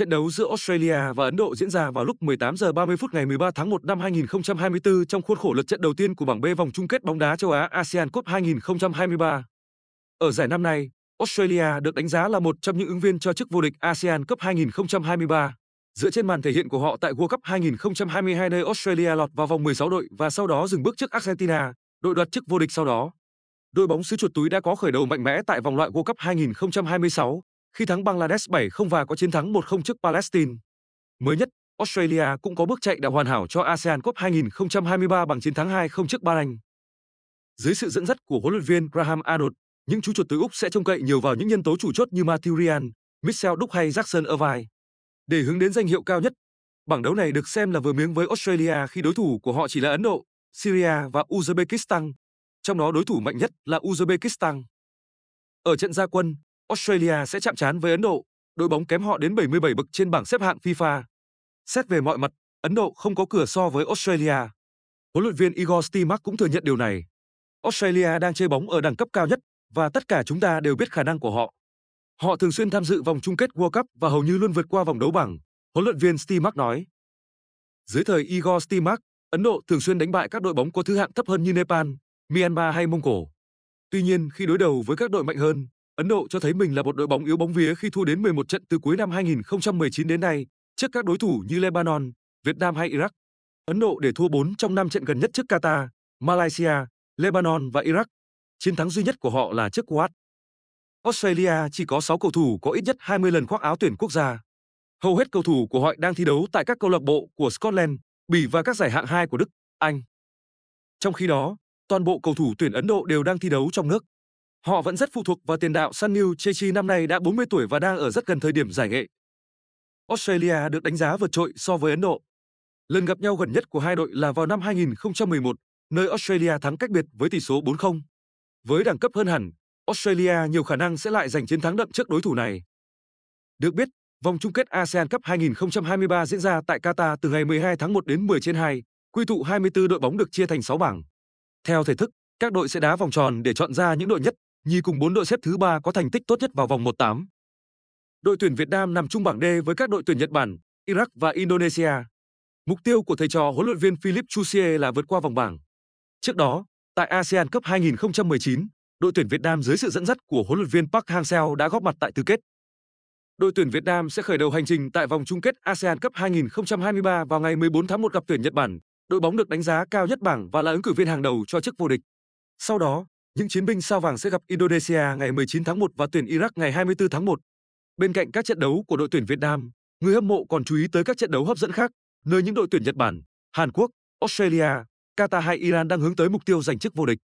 Trận đấu giữa Australia và Ấn Độ diễn ra vào lúc 18 giờ 30 phút ngày 13 tháng 1 năm 2024 trong khuôn khổ lượt trận đầu tiên của bảng B vòng chung kết bóng đá châu Á ASEAN Cup 2023. Ở giải năm nay, Australia được đánh giá là một trong những ứng viên cho chức vô địch ASEAN Cup 2023. Dựa trên màn thể hiện của họ tại World Cup 2022 nơi Australia lọt vào vòng 16 đội và sau đó dừng bước trước Argentina, đội đoạt chức vô địch sau đó. Đội bóng xứ chuột túi đã có khởi đầu mạnh mẽ tại vòng loại World Cup 2026 khi thắng Bangladesh 7-0 và có chiến thắng 1-0 trước Palestine. Mới nhất, Australia cũng có bước chạy đã hoàn hảo cho ASEAN Cup 2023 bằng chiến thắng 2-0 trước Bahrain. Dưới sự dẫn dắt của huấn luyện viên Graham Arnold, những chú chuột từ Úc sẽ trông cậy nhiều vào những nhân tố chủ chốt như Matthew Ryan, Mitchell Đúc hay Jackson Irvine. Để hướng đến danh hiệu cao nhất, bảng đấu này được xem là vừa miếng với Australia khi đối thủ của họ chỉ là Ấn Độ, Syria và Uzbekistan. Trong đó đối thủ mạnh nhất là Uzbekistan. Ở trận gia quân, Australia sẽ chạm trán với Ấn Độ, đội bóng kém họ đến 77 bậc trên bảng xếp hạng FIFA. Xét về mọi mặt, Ấn Độ không có cửa so với Australia. Huấn luyện viên Igor Stimac cũng thừa nhận điều này. Australia đang chơi bóng ở đẳng cấp cao nhất và tất cả chúng ta đều biết khả năng của họ. Họ thường xuyên tham dự vòng chung kết World Cup và hầu như luôn vượt qua vòng đấu bảng, huấn luyện viên Stimac nói. Dưới thời Igor Stimac, Ấn Độ thường xuyên đánh bại các đội bóng có thứ hạng thấp hơn như Nepal, Myanmar hay Mông Cổ. Tuy nhiên, khi đối đầu với các đội mạnh hơn, Ấn Độ cho thấy mình là một đội bóng yếu bóng vía khi thua đến 11 trận từ cuối năm 2019 đến nay trước các đối thủ như Lebanon, Việt Nam hay Iraq. Ấn Độ để thua 4 trong 5 trận gần nhất trước Qatar, Malaysia, Lebanon và Iraq. Chiến thắng duy nhất của họ là trước Kuwait. Australia chỉ có 6 cầu thủ có ít nhất 20 lần khoác áo tuyển quốc gia. Hầu hết cầu thủ của họ đang thi đấu tại các câu lạc bộ của Scotland, Bỉ và các giải hạng 2 của Đức, Anh. Trong khi đó, toàn bộ cầu thủ tuyển Ấn Độ đều đang thi đấu trong nước. Họ vẫn rất phụ thuộc vào tiền đạo Sanil Chechi năm nay đã 40 tuổi và đang ở rất gần thời điểm giải nghệ. Australia được đánh giá vượt trội so với Ấn Độ. Lần gặp nhau gần nhất của hai đội là vào năm 2011, nơi Australia thắng cách biệt với tỷ số 4-0. Với đẳng cấp hơn hẳn, Australia nhiều khả năng sẽ lại giành chiến thắng đậm trước đối thủ này. Được biết, vòng chung kết ASEAN Cup 2023 diễn ra tại Qatar từ ngày 12 tháng 1 đến 10 trên 2, quy tụ 24 đội bóng được chia thành 6 bảng. Theo thể thức, các đội sẽ đá vòng tròn để chọn ra những đội nhất Nhì cùng 4 đội xếp thứ 3 có thành tích tốt nhất vào vòng 1/8. Đội tuyển Việt Nam nằm chung bảng D với các đội tuyển Nhật Bản, Iraq và Indonesia. Mục tiêu của thầy trò huấn luyện viên Philip Chusie là vượt qua vòng bảng. Trước đó, tại ASEAN Cup 2019, đội tuyển Việt Nam dưới sự dẫn dắt của huấn luyện viên Park Hang-seo đã góp mặt tại tứ kết. Đội tuyển Việt Nam sẽ khởi đầu hành trình tại vòng chung kết ASEAN Cup 2023 vào ngày 14 tháng 1 gặp tuyển Nhật Bản. Đội bóng được đánh giá cao nhất bảng và là ứng cử viên hàng đầu cho chức vô địch. Sau đó, những chiến binh sao vàng sẽ gặp Indonesia ngày 19 tháng 1 và tuyển Iraq ngày 24 tháng 1. Bên cạnh các trận đấu của đội tuyển Việt Nam, người hâm mộ còn chú ý tới các trận đấu hấp dẫn khác, nơi những đội tuyển Nhật Bản, Hàn Quốc, Australia, Qatar hay Iran đang hướng tới mục tiêu giành chức vô địch.